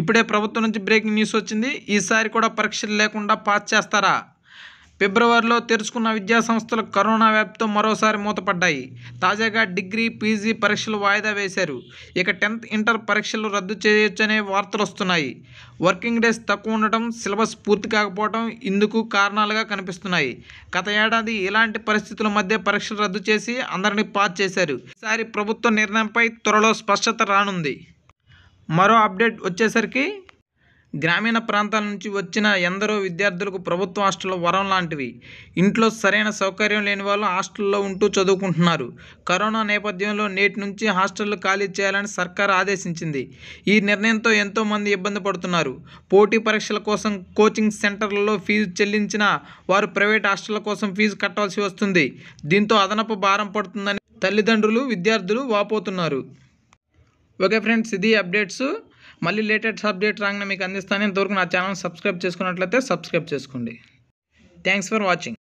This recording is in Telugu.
ఇప్పుడే ప్రభుత్వం నుంచి బ్రేకింగ్ న్యూస్ వచ్చింది ఈసారి కూడా పరీక్షలు లేకుండా పాస్ చేస్తారా ఫిబ్రవరిలో తెరుచుకున్న విద్యా సంస్థలు కరోనా వ్యాప్తితో మరోసారి మూతపడ్డాయి తాజాగా డిగ్రీ పీజీ పరీక్షలు వాయిదా వేశారు ఇక టెన్త్ ఇంటర్ పరీక్షలు రద్దు చేయొచ్చనే వార్తలు వస్తున్నాయి వర్కింగ్ డేస్ తక్కువ ఉండటం సిలబస్ పూర్తి కాకపోవడం ఇందుకు కారణాలుగా కనిపిస్తున్నాయి గత ఏడాది ఇలాంటి పరిస్థితుల మధ్య పరీక్షలు రద్దు చేసి అందరినీ పాస్ చేశారు ఈసారి ప్రభుత్వ నిర్ణయంపై త్వరలో స్పష్టత రానుంది మరో అప్డేట్ వచ్చేసరికి గ్రామీణ ప్రాంతాల నుంచి వచ్చిన ఎందరో విద్యార్థులకు ప్రభుత్వ హాస్టల్ వరం లాంటివి ఇంట్లో సరైన సౌకర్యం లేని వాళ్ళు హాస్టల్లో ఉంటూ చదువుకుంటున్నారు కరోనా నేపథ్యంలో నేటి నుంచి హాస్టళ్లు ఖాళీ చేయాలని సర్కార్ ఆదేశించింది ఈ నిర్ణయంతో ఎంతోమంది ఇబ్బంది పడుతున్నారు పోటీ పరీక్షల కోసం కోచింగ్ సెంటర్లలో ఫీజు చెల్లించిన వారు ప్రైవేట్ హాస్టళ్ల కోసం ఫీజు కట్టాల్సి వస్తుంది దీంతో అదనపు భారం పడుతుందని తల్లిదండ్రులు విద్యార్థులు వాపోతున్నారు ఓకే ఫ్రెండ్స్ ఇది అప్డేట్స్ మళ్ళీ లేటెస్ట్ అప్డేట్ రాగానే మీకు అందిస్తాను ఇంతవరకు నా ఛానల్ సబ్స్క్రైబ్ చేసుకున్నట్లయితే సబ్స్క్రైబ్ చేసుకోండి థ్యాంక్స్ ఫర్ వాచింగ్